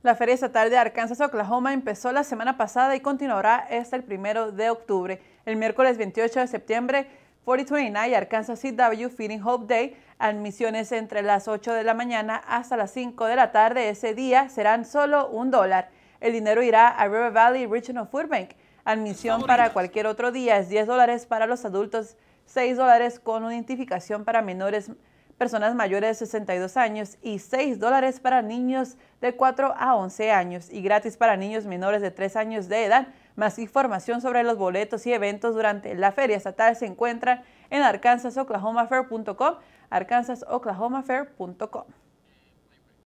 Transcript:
La Feria Estatal de Arkansas, Oklahoma empezó la semana pasada y continuará hasta el primero de octubre. El miércoles 28 de septiembre, 4029 Arkansas CW Feeding Hope Day, admisiones entre las 8 de la mañana hasta las 5 de la tarde ese día serán solo un dólar. El dinero irá a River Valley Regional Food Bank. Admisión para cualquier otro día es 10 dólares para los adultos, 6 dólares con una identificación para menores personas mayores de 62 años y 6 dólares para niños de 4 a 11 años y gratis para niños menores de 3 años de edad. Más información sobre los boletos y eventos durante la feria estatal se encuentra en arkansasoklahomafair.com, arkansasoklahomafair.com.